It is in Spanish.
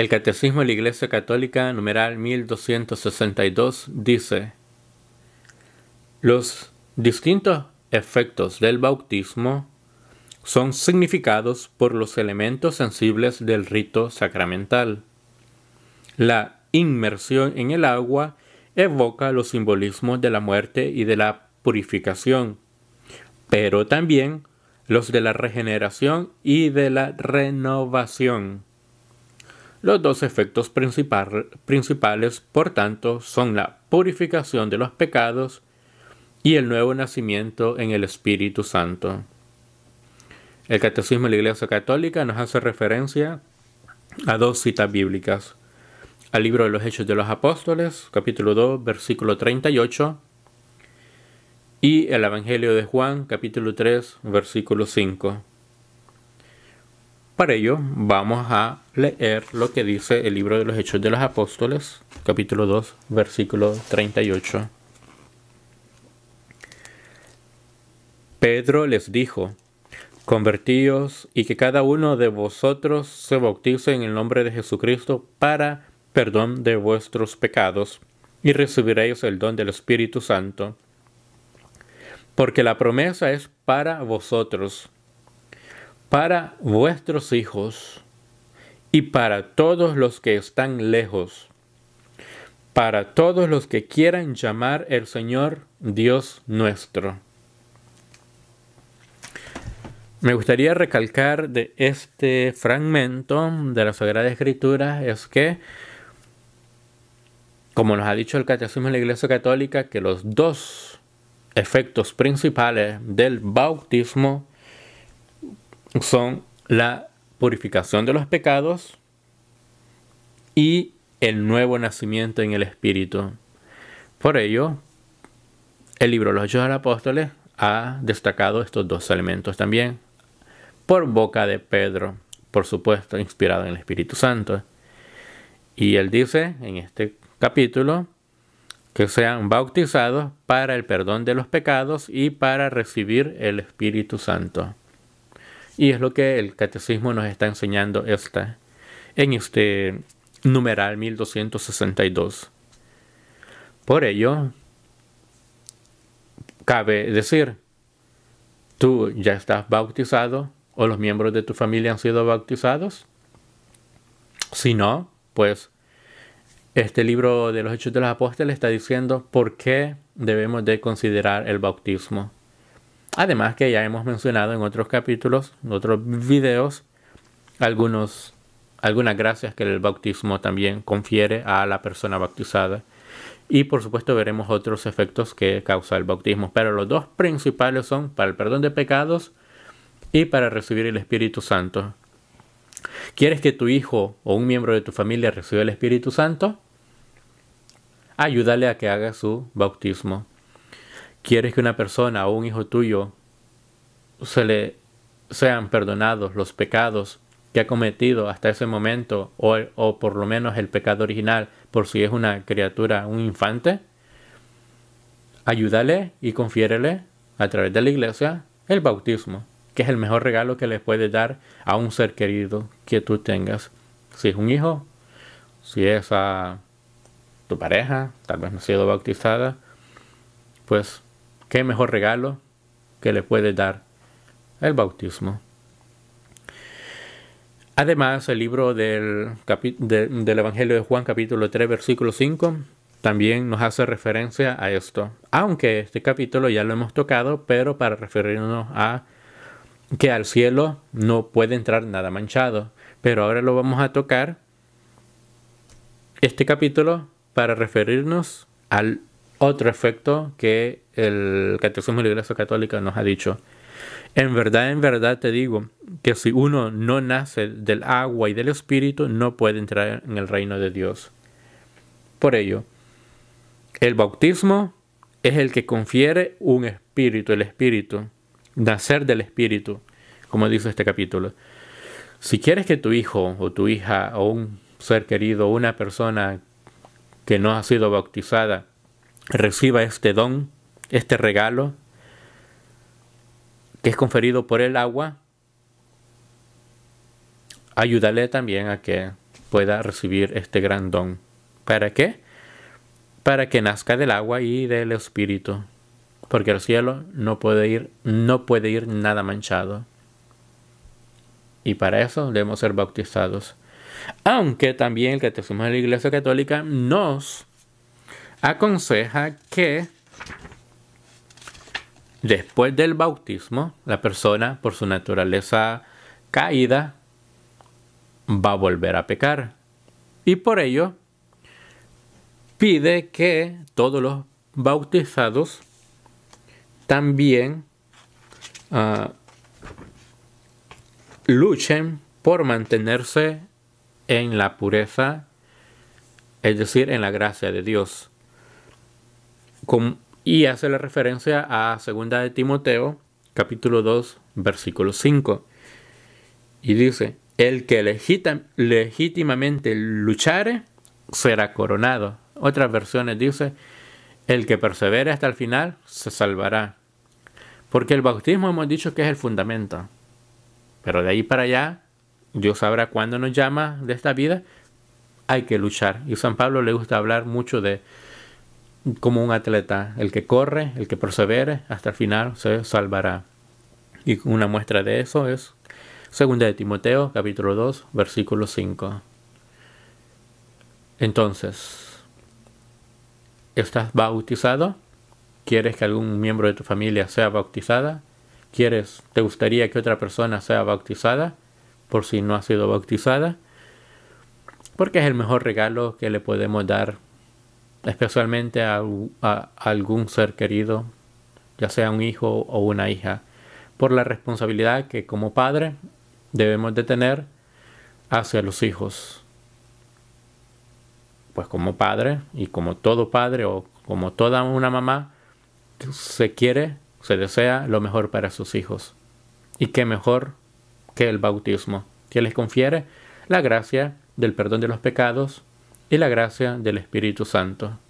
El Catecismo de la Iglesia Católica, numeral 1262, dice, los distintos efectos del bautismo son significados por los elementos sensibles del rito sacramental. La inmersión en el agua evoca los simbolismos de la muerte y de la purificación, pero también los de la regeneración y de la renovación. Los dos efectos principales, por tanto, son la purificación de los pecados y el nuevo nacimiento en el Espíritu Santo. El Catecismo de la Iglesia Católica nos hace referencia a dos citas bíblicas. Al libro de los Hechos de los Apóstoles, capítulo 2, versículo 38, y el Evangelio de Juan, capítulo 3, versículo 5. Para ello vamos a leer lo que dice el libro de los Hechos de los Apóstoles, capítulo 2, versículo 38. Pedro les dijo, convertíos y que cada uno de vosotros se bautice en el nombre de Jesucristo para perdón de vuestros pecados, y recibiréis el don del Espíritu Santo, porque la promesa es para vosotros para vuestros hijos y para todos los que están lejos, para todos los que quieran llamar el Señor Dios nuestro. Me gustaría recalcar de este fragmento de la Sagrada Escritura es que, como nos ha dicho el Catecismo de la Iglesia Católica, que los dos efectos principales del bautismo son la purificación de los pecados y el nuevo nacimiento en el Espíritu. Por ello, el libro Los Hechos de los Apóstoles ha destacado estos dos elementos también, por boca de Pedro, por supuesto, inspirado en el Espíritu Santo. Y él dice en este capítulo que sean bautizados para el perdón de los pecados y para recibir el Espíritu Santo. Y es lo que el catecismo nos está enseñando esta, en este numeral 1262. Por ello, cabe decir, tú ya estás bautizado o los miembros de tu familia han sido bautizados. Si no, pues este libro de los Hechos de los Apóstoles está diciendo por qué debemos de considerar el bautismo. Además que ya hemos mencionado en otros capítulos, en otros videos, algunas gracias que el bautismo también confiere a la persona bautizada. Y por supuesto veremos otros efectos que causa el bautismo. Pero los dos principales son para el perdón de pecados y para recibir el Espíritu Santo. ¿Quieres que tu hijo o un miembro de tu familia reciba el Espíritu Santo? Ayúdale a que haga su bautismo quieres que una persona o un hijo tuyo se le sean perdonados los pecados que ha cometido hasta ese momento o, por lo menos el pecado original por si es una criatura, un infante, ayúdale y confiérele a través de la iglesia el bautismo, que es el mejor regalo que le puede dar a un ser querido que tú tengas. Si es un hijo, si es a tu pareja, tal vez no ha sido bautizada, pues ¿Qué mejor regalo que le puede dar el bautismo? Además, el libro del, Evangelio de Juan capítulo 3 versículo 5 también nos hace referencia a esto. Aunque este capítulo ya lo hemos tocado, pero para referirnos a que al cielo no puede entrar nada manchado. Pero ahora lo vamos a tocar este capítulo para referirnos al otro efecto que el Catecismo de la Iglesia Católica nos ha dicho. En verdad, en verdad te digo que si uno no nace del agua y del espíritu, no puede entrar en el reino de Dios. Por ello, el bautismo es el que confiere un espíritu, el espíritu, nacer del espíritu, como dice este capítulo. Si quieres que tu hijo o tu hija o un ser querido una persona que no ha sido bautizada reciba este don, este regalo que es conferido por el agua, ayúdale también a que pueda recibir este gran don. ¿Para qué? Para que nazca del agua y del espíritu, porque el cielo no puede ir no puede ir nada manchado. Y para eso debemos ser bautizados. Aunque también el Catecismo de la Iglesia Católica nos aconseja que después del bautismo, la persona por su naturaleza caída va a volver a pecar. Y por ello pide que todos los bautizados también ah, luchen por mantenerse en la pureza, es decir, en la gracia de Dios y hace la referencia a 2 de Timoteo, capítulo 2, versículo 5. Y dice, el que legítimamente luchare será coronado. Otras versiones dice, el que persevere hasta el final se salvará. Porque el bautismo hemos dicho que es el fundamento. Pero de ahí para allá, Dios sabrá cuándo nos llama de esta vida. Hay que luchar. Y San Pablo le gusta hablar mucho de como un atleta. El que corre, el que persevere hasta el final se salvará. Y una muestra de eso es 2 de Timoteo capítulo 2 versículo 5. Entonces, ¿estás bautizado? ¿Quieres que algún miembro de tu familia sea bautizada? ¿Quieres, te gustaría que otra persona sea bautizada? Por si no ha sido bautizada. Porque es el mejor regalo que le podemos dar especialmente a, algún ser querido, ya sea un hijo o una hija, por la responsabilidad que como padre debemos de tener hacia los hijos. Pues como padre y como todo padre o como toda una mamá, se quiere, se desea lo mejor para sus hijos. Y qué mejor que el bautismo, que les confiere la gracia del perdón de los pecados y la gracia del Espíritu Santo.